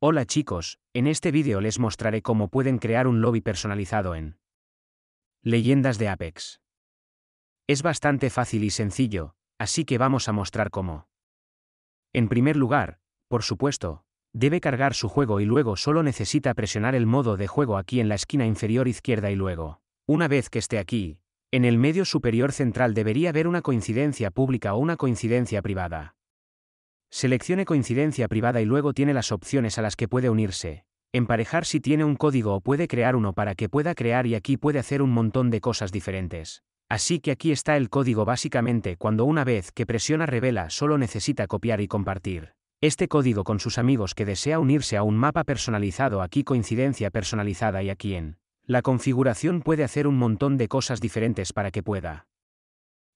Hola chicos, en este vídeo les mostraré cómo pueden crear un lobby personalizado en Leyendas de Apex. Es bastante fácil y sencillo, así que vamos a mostrar cómo. En primer lugar, por supuesto, debe cargar su juego y luego solo necesita presionar el modo de juego aquí en la esquina inferior izquierda y luego, una vez que esté aquí, en el medio superior central debería haber una coincidencia pública o una coincidencia privada. Seleccione coincidencia privada y luego tiene las opciones a las que puede unirse. Emparejar si tiene un código o puede crear uno para que pueda crear y aquí puede hacer un montón de cosas diferentes. Así que aquí está el código básicamente cuando una vez que presiona revela solo necesita copiar y compartir. Este código con sus amigos que desea unirse a un mapa personalizado aquí coincidencia personalizada y aquí en. La configuración puede hacer un montón de cosas diferentes para que pueda.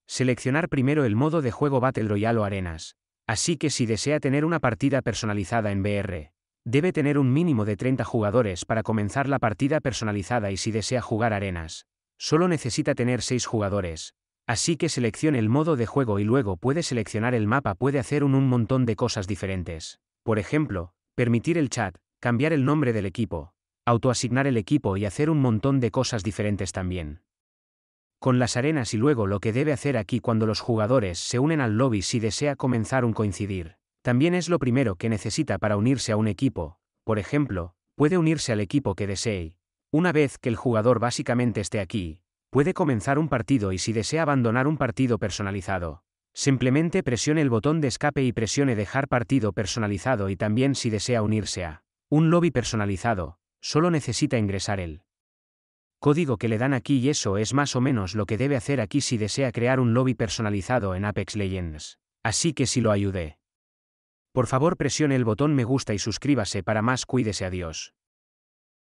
Seleccionar primero el modo de juego Battle Royale o Arenas. Así que si desea tener una partida personalizada en BR, debe tener un mínimo de 30 jugadores para comenzar la partida personalizada y si desea jugar arenas, solo necesita tener 6 jugadores. Así que seleccione el modo de juego y luego puede seleccionar el mapa, puede hacer un, un montón de cosas diferentes. Por ejemplo, permitir el chat, cambiar el nombre del equipo, autoasignar el equipo y hacer un montón de cosas diferentes también con las arenas y luego lo que debe hacer aquí cuando los jugadores se unen al lobby si desea comenzar un coincidir. También es lo primero que necesita para unirse a un equipo, por ejemplo, puede unirse al equipo que desee. Una vez que el jugador básicamente esté aquí, puede comenzar un partido y si desea abandonar un partido personalizado, simplemente presione el botón de escape y presione dejar partido personalizado y también si desea unirse a un lobby personalizado, solo necesita ingresar él código que le dan aquí y eso es más o menos lo que debe hacer aquí si desea crear un lobby personalizado en Apex Legends. Así que si lo ayudé. Por favor presione el botón me gusta y suscríbase para más cuídese adiós.